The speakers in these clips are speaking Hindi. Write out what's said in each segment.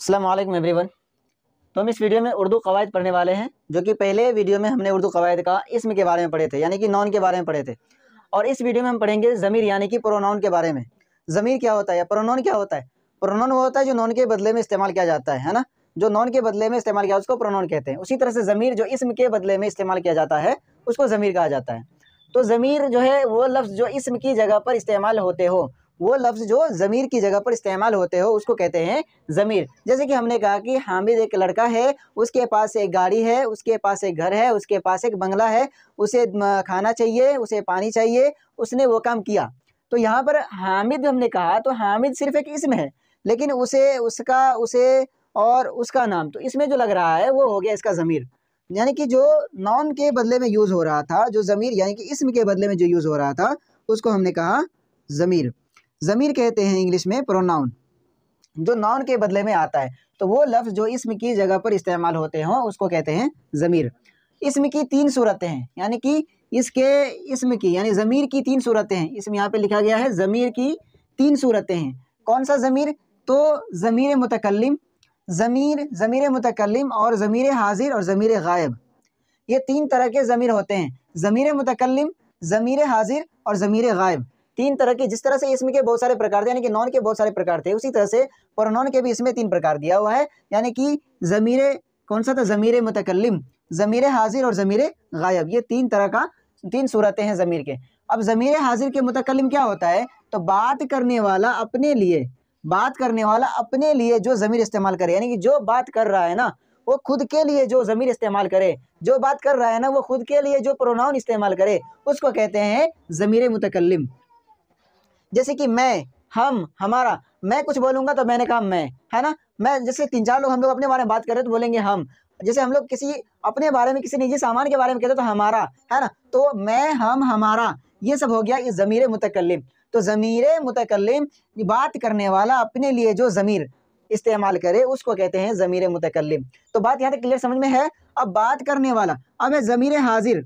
अल्लाम एवरीवन तो हम इस वीडियो में उर्दू कवायद पढ़ने वाले हैं जो कि पहले वीडियो में हमने उर्दू कवायद का इसम के बारे में पढ़े थे यानी कि नॉन के बारे में पढ़े थे और इस वीडियो में हम पढ़ेंगे ज़मीर यानी कि प्रोनाउन के बारे में ज़मीर क्या होता है या प्रोनाउन क्या होता है प्रोनाउन वो होता है जो नॉन के बदले में इस्तेमाल किया जाता है है ना जो नॉन के बदले में इस्तेमाल किया उसको प्रोनाउन कहते हैं उसी तरह से ज़मीर जो इसम के बदले में इस्तेमाल किया जाता है उसको ज़मीर कहा जाता है तो ज़मीर जो है वो लफ्ज़ जो इसम की जगह पर इस्तेमाल होते हो वो लफ्ज़ जो ज़मीर की जगह पर इस्तेमाल होते हो उसको कहते हैं ज़मीर जैसे कि हमने कहा कि हामिद एक लड़का है उसके पास एक गाड़ी है उसके पास एक घर है उसके पास एक बंगला है उसे खाना चाहिए उसे पानी चाहिए उसने वो काम किया तो यहाँ पर हामिद हमने कहा तो हामिद सिर्फ एक इसम है लेकिन उसे उसका उसे और उसका नाम तो इसमें जो लग रहा है वो हो गया इसका ज़मीर यानी कि जो नॉन के बदले में यूज़ हो रहा था जो ज़मीर यानी कि इसम के बदले में जो यूज़ हो रहा था उसको हमने कहा ज़मीर ज़मीर कहते हैं इंग्लिश में प्रोनाउन जो नाउन के बदले में आता है तो वो लफ्ज़ जो इसम की जगह पर इस्तेमाल होते हों उसको कहते हैं ज़मीर इसम की तीन सूरतें हैं यानी कि इसके इसम की यानी ज़मीर की तीन सूरतें हैं इसमें यहाँ पे लिखा गया है ज़मीर की तीन सूरतें हैं कौन सा ज़मीर तो ज़मीर मुतकलम ज़मीर ज़मीर मुतकलम और ज़मीर हाजिर और ज़मीर गायब ये तीन तरह के ज़मीर होते हैं ज़मीर मुतकलम ज़मीर हाजिर और ज़मीर गायब तीन तरह के जिस तरह से इसमें के बहुत सारे प्रकार थे यानी कि नॉन के बहुत सारे प्रकार थे उसी तरह से पर नॉन के भी इसमें तीन प्रकार दिया हुआ है यानी कि ज़मीर कौन सा था ज़मीर मतकलम ज़मीर हाजिर और ज़मीर गायब ये तीन तरह का तीन सूरतें हैं ज़मीर के अब ज़मीर हाजिर के मुतकलम क्या होता है तो बात करने वाला अपने लिए बात करने वाला अपने लिए जो ज़मीर इस्तेमाल करे यानी कि जो बात कर रहा है ना वो खुद के लिए जो ज़मीर इस्तेमाल करे जो बात कर रहा है ना वो खुद के लिए जो प्रोनाउन इस्तेमाल करे उसको कहते हैं ज़मीर मुतकलम जैसे कि मैं हम हमारा मैं कुछ बोलूंगा तो मैंने कहा मैं है ना मैं जैसे तीन चार लोग हम लोग अपने बारे में बात कर रहे तो बोलेंगे हम जैसे हम लोग किसी अपने बारे में किसी निजी सामान के बारे में कहते तो हमारा है ना तो मैं हम हमारा ये सब हो गया ये ज़मीर मुतकलम तो ज़मीर मुतकलम बात करने वाला अपने लिए जो ज़मीर इस्तेमाल करे उसको कहते हैं ज़मीर मुतकलम तो बात यहाँ तक क्लियर समझ में है अब बात करने वाला अब है ज़मीर हाजिर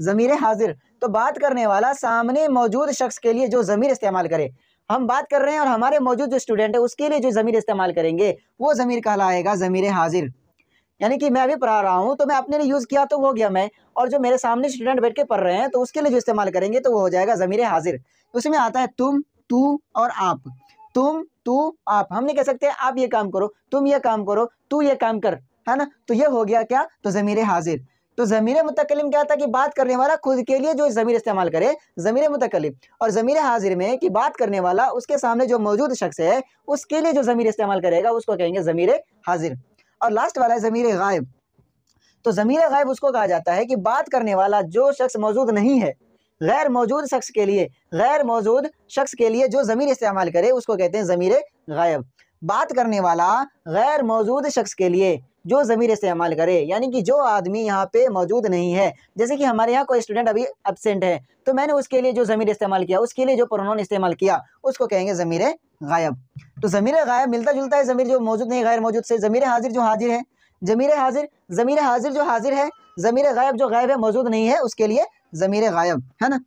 ज़मीर हाजिर तो बात करने वाला सामने मौजूद शख्स के लिए जो ज़मीर इस्तेमाल करे हम बात कर रहे हैं और हमारे मौजूद जो स्टूडेंट है उसके लिए जो ज़मीर इस्तेमाल करेंगे वो ज़मीर कहलाएगा ज़मीर हाजिर यानी कि मैं अभी पढ़ा रहा हूँ तो मैं अपने लिए यूज़ किया तो वो गया मैं और जो मेरे सामने स्टूडेंट बैठ के पढ़ रहे हैं तो उसके लिए जो इस्तेमाल करेंगे तो वो हो जाएगा ज़मीर हाजिर उसमें आता है तुम तू और आप तुम तू आप हम नहीं कह सकते आप ये काम करो तुम ये काम करो तू ये काम कर है ना तो ये हो गया क्या तो ज़मीर हाजिर तो ज़मीर मुतकलम क्या था कि बात करने वाला खुद के लिए जो ज़मीर इस्तेमाल करे ज़मीर मुतकलम और ज़मीर हाजिर में कि बात करने वाला उसके सामने जो मौजूद शख्स है उसके लिए जो ज़मीर इस्तेमाल करेगा उसको कहेंगे ज़मीर हाजिर और लास्ट वाला है ज़मीर गायब तो ज़मीर गायब उसको कहा जाता है कि बात करने वाला जो शख्स मौजूद नहीं है गैर मौजूद शख्स के लिए गैर मौजूद शख्स के लिए जो ज़मीर इस्तेमाल करे उसको कहते हैं ज़मीर गायब बात करने वाला गैर मौजूद शख्स के लिए जो ज़मीर इस्तेमाल करे यानी कि जो आदमी यहाँ पे मौजूद नहीं है जैसे कि हमारे यहाँ कोई स्टूडेंट अभी एबसेंट है तो मैंने उसके लिए जो ज़मीर इस्तेमाल किया उसके लिए जो प्रोनोन इस्तेमाल किया उसको कहेंगे ज़मीर गायब तो ज़मीर गायब मिलता जुलता है ज़मीर जो मौजूद नहीं गैर मौजूद से ज़मीर हाजिर जो हाजिर है ज़मीर हाजिर ज़मीर हाजिर जो हाजिर है ज़मीर गायब जो गायब है मौजूद नहीं है उसके लिए ज़मीर गायब है ना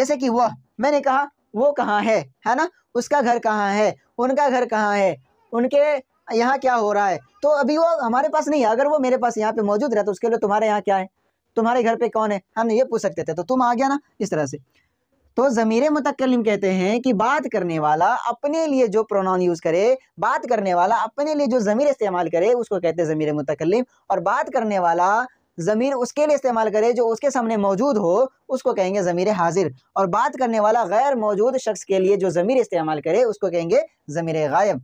जैसे कि वह मैंने कहा वो कहाँ है है ना उसका घर कहाँ है उनका घर कहाँ है उनके यहाँ क्या हो रहा है तो अभी वो हमारे पास नहीं है अगर वो मेरे पास यहाँ पे मौजूद रहा तो उसके लिए तुम्हारे यहाँ क्या है तुम्हारे घर पे कौन है हम ये पूछ सकते थे तो तुम आ गया ना इस तरह से तो ज़मीर मुतकलम कहते हैं कि बात करने वाला अपने लिए जो प्रोनाउन यूज़ करे बात करने वाला अपने लिए जो ज़मीर इस्तेमाल करे उसको कहते हैं ज़मीर मुतकलम और बात करने वाला ज़मीर उसके लिए इस्तेमाल करे जो उसके सामने मौजूद हो उसको कहेंगे ज़मीर हाजिर और बात करने वाला गैर मौजूद शख्स के लिए जो ज़मीर इस्तेमाल करे उसको कहेंगे ज़मीर गायब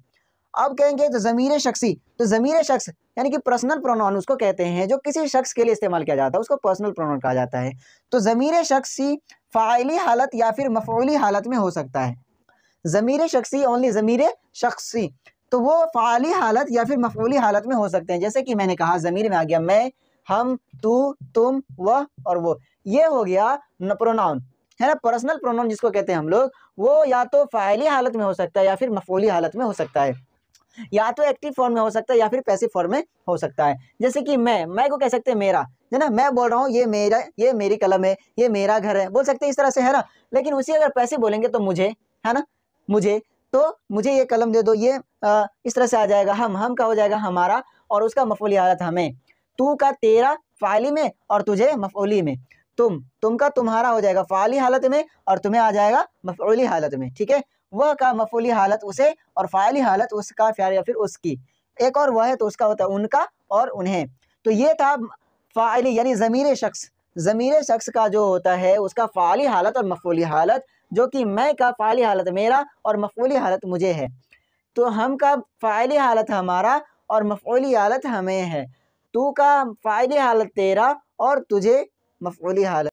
अब कहेंगे तो ज़मीर शख्सी तो ज़मीर शख्स यानी कि पर्सनल प्रोनाउन उसको कहते हैं जो किसी शख्स के लिए इस्तेमाल किया जाता है उसको पर्सनल प्रोनाउन कहा जाता है तो ज़मीर शख्सी फ़ाइली हालत या फिर मफौली हालत में हो सकता है ज़मीर शख्सी ओनली ज़मीर शख्सी तो वो फ़ाली हालत या फिर मफौली हालत में हो सकते हैं जैसे कि मैंने कहा ज़मीर में आ गया मैं हम तू तुम वह और वो ये हो गया प्रोनाउन है ना पर्सनल प्रोनाउन जिसको कहते हैं हम लोग वो या तो फ़ाइली हालत में हो सकता है या फिर मफौली हालत में हो सकता है या तो एक्टिव फॉर्म में हो सकता है या फिर पैसिव फॉर्म में हो सकता है जैसे कि मैं मैं को कह सकते हैं मेरा है ना मैं बोल रहा हूँ ये मेरा ये मेरी कलम है ये मेरा घर है बोल सकते हैं इस तरह से है ना लेकिन उसी अगर पैसे बोलेंगे तो मुझे है ना मुझे तो मुझे ये कलम दे दो ये आ, इस तरह से आ जाएगा हम हम का हो जाएगा हमारा और उसका मफोली हालत हमें तू का तेरा फाली में और तुझे मफोली में तुम तुम का तुम्हारा हो जाएगा फाली हालत में और तुम्हें आ जाएगा मफोली हालत में ठीक है वह का मफूली हालत उसे और फायली हालत उसका या फिर उसकी एक और वह है तो उसका होता है उनका और उन्हें तो ये था फ़ायली यानी ज़मीर शख्स ज़मीर शख्स का जो होता है उसका फ़ाली हालत और मफूली हालत जो कि मैं का फ़ाली हालत मेरा और मफूली हालत मुझे है तो हम का फ़ाली हालत हमारा और मफूली हालत हमें है तू का फ़ाली हालत तेरा और तुझे मफूली हालत